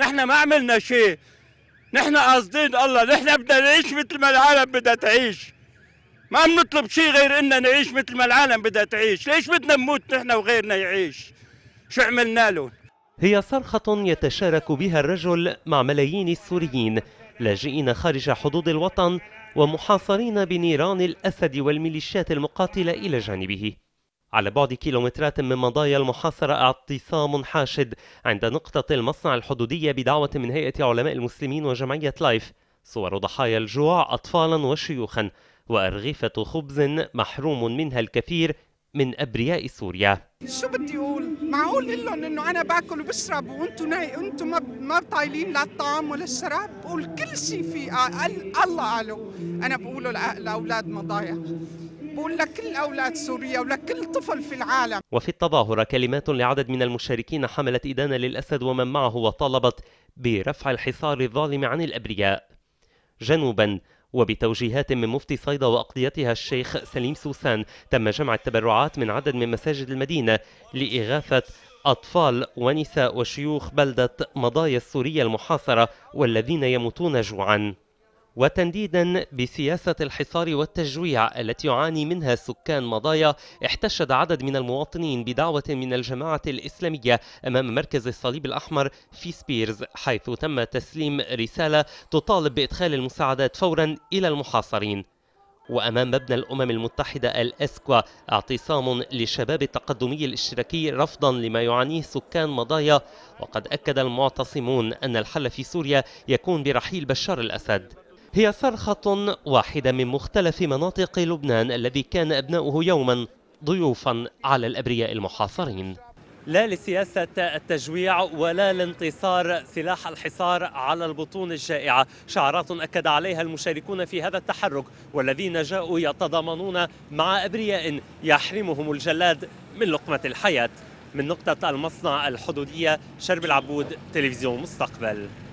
نحن ما عملنا شيء نحن قاصدين الله نحن بدنا نعيش مثل ما العالم بدها تعيش ما بنطلب شيء غير إننا نعيش مثل ما العالم بدها تعيش ليش بدنا نموت نحن وغيرنا يعيش شو عملنا له هي صرخة يتشارك بها الرجل مع ملايين السوريين لاجئين خارج حدود الوطن ومحاصرين بنيران الأسد والميليشيات المقاتلة إلى جانبه على بعد كيلومترات من مضايا المحاصرة اعتصام حاشد عند نقطة المصنع الحدودية بدعوة من هيئة علماء المسلمين وجمعية لايف صور ضحايا الجوع أطفالا وشيوخا وأرغفة خبز محروم منها الكثير من أبرياء سوريا شو بدي أقول؟ معقول أقول لهم إنه أنا باكل وبشرب وأنتم أنتم ما طايلين لا الطعام ولا الشراب؟ بقول كل شيء في الله قاله أنا بقوله لأولاد مضايا وللاب ولكل أولاد سوريا ولكل طفل في العالم وفي التظاهرة كلمات لعدد من المشاركين حملت إدانة للأسد ومن معه وطالبت برفع الحصار الظالم عن الأبرياء جنوبا وبتوجيهات من مفتي صيدا وأقضيتها الشيخ سليم سوسان تم جمع التبرعات من عدد من مساجد المدينة لإغاثة أطفال ونساء وشيوخ بلدة مضايا السورية المحاصرة والذين يموتون جوعاً وتنديدا بسياسة الحصار والتجويع التي يعاني منها سكان مضايا احتشد عدد من المواطنين بدعوة من الجماعة الإسلامية أمام مركز الصليب الأحمر في سبيرز حيث تم تسليم رسالة تطالب بإدخال المساعدات فورا إلى المحاصرين وأمام مبنى الأمم المتحدة الأسكوا اعتصام للشباب التقدمي الاشتراكي رفضا لما يعانيه سكان مضايا وقد أكد المعتصمون أن الحل في سوريا يكون برحيل بشار الأسد هي صرخة واحدة من مختلف مناطق لبنان الذي كان أبناؤه يوما ضيوفا على الأبرياء المحاصرين لا لسياسة التجويع ولا لانتصار سلاح الحصار على البطون الجائعة شعارات أكد عليها المشاركون في هذا التحرك والذين جاءوا يتضامنون مع أبرياء يحرمهم الجلاد من لقمة الحياة من نقطة المصنع الحدودية شرب العبود تلفزيون مستقبل